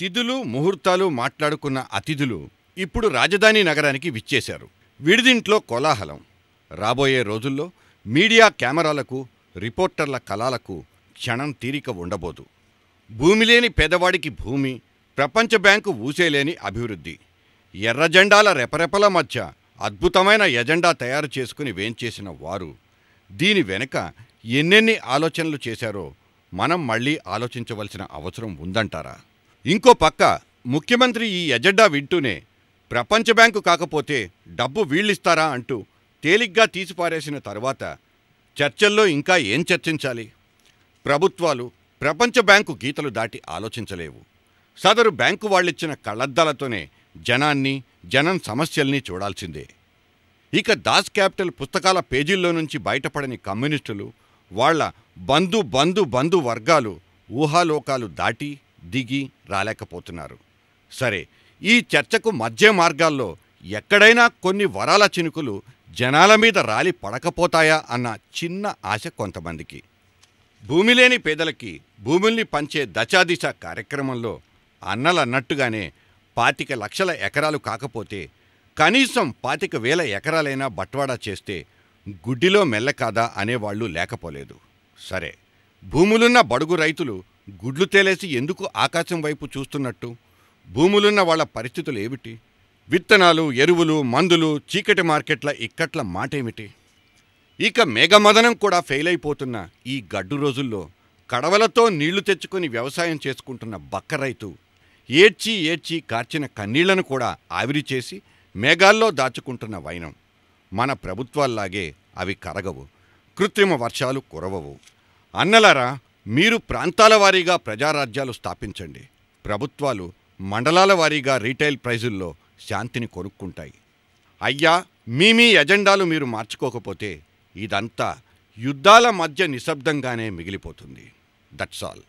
తిథులు ముహూర్తాలు మాట్లాడుకున్న అతిథులు ఇప్పుడు రాజధాని నగరానికి విచ్చేశారు విడిదింట్లో కోలాహలం రాబోయే రోజుల్లో మీడియా కెమెరాలకు రిపోర్టర్ల కళాలకు క్షణం తీరిక ఉండబోదు భూమిలేని పేదవాడికి భూమి ప్రపంచ బ్యాంకు ఊసేలేని అభివృద్ధి ఎర్రజెండాల రెపరెపల మధ్య అద్భుతమైన ఎజెండా తయారు చేసుకుని వేంచేసిన వారు దీని వెనుక ఎన్నెన్ని ఆలోచనలు చేశారో మనం మళ్ళీ ఆలోచించవలసిన అవసరం ఉందంటారా ఇంకో పక్క ముఖ్యమంత్రి ఈ ఎజెండా వింటూనే ప్రపంచ బ్యాంకు కాకపోతే డబ్బు వీళ్ళిస్తారా అంటూ తేలిగ్గా తీసిపారేసిన తర్వాత చర్చల్లో ఇంకా ఏం చర్చించాలి ప్రభుత్వాలు ప్రపంచ బ్యాంకు గీతలు దాటి ఆలోచించలేవు సదరు బ్యాంకు వాళ్ళిచ్చిన కళ్ళద్దాలతోనే జనాన్ని జనం సమస్యల్ని చూడాల్సిందే ఇక దాస్ క్యాపిటల్ పుస్తకాల పేజీల్లో నుంచి బయటపడని కమ్యూనిస్టులు వాళ్ల బంధు బంధు బంధు వర్గాలు ఊహాలోకాలు దాటి దిగి రాలేకపోతున్నారు సరే ఈ చర్చకు మధ్య మార్గాల్లో ఎక్కడైనా కొన్ని వరాల చినుకులు జనాల మీద రాలి పడకపోతాయా అన్న చిన్న ఆశ కొంతమందికి భూమి లేని పేదలకి భూముల్ని పంచే దశాదిశ కార్యక్రమంలో అన్నలన్నట్టుగానే పాతిక లక్షల ఎకరాలు కాకపోతే కనీసం పాతిక వేల ఎకరాలైనా బట్వాడా చేస్తే గుడ్డిలో మెల్ల కాదా అనేవాళ్ళు లేకపోలేదు సరే భూములున్న బడుగు రైతులు గుడ్లు తేలేసి ఎందుకు ఆకాశం వైపు చూస్తున్నట్టు భూములున్న వాళ్ళ పరిస్థితులు ఏమిటి విత్తనాలు ఎరువులు మందులు చీకటి మార్కెట్ల ఇక్కట్ల మాటేమిటి ఇక మేఘమదనం కూడా ఫెయిల్ అయిపోతున్న ఈ గడ్డు రోజుల్లో కడవలతో నీళ్లు తెచ్చుకొని వ్యవసాయం చేసుకుంటున్న బక్క రైతు ఏడ్చి ఏడ్చి కార్చిన కన్నీళ్లను కూడా ఆవిరి చేసి మేఘాల్లో దాచుకుంటున్న వైనం మన ప్రభుత్వాల్లాగే అవి కరగవు కృత్రిమ వర్షాలు కురవవు అన్నలారా మీరు ప్రాంతాల వారీగా ప్రజారాజ్యాలు స్థాపించండి ప్రభుత్వాలు మండలాల వారీగా రీటైల్ ప్రైజుల్లో శాంతిని కొనుక్కుంటాయి అయ్యా మీ మీ ఎజెండాలు మీరు మార్చుకోకపోతే ఇదంతా యుద్ధాల మధ్య నిశ్శబ్దంగానే మిగిలిపోతుంది దట్స్ ఆల్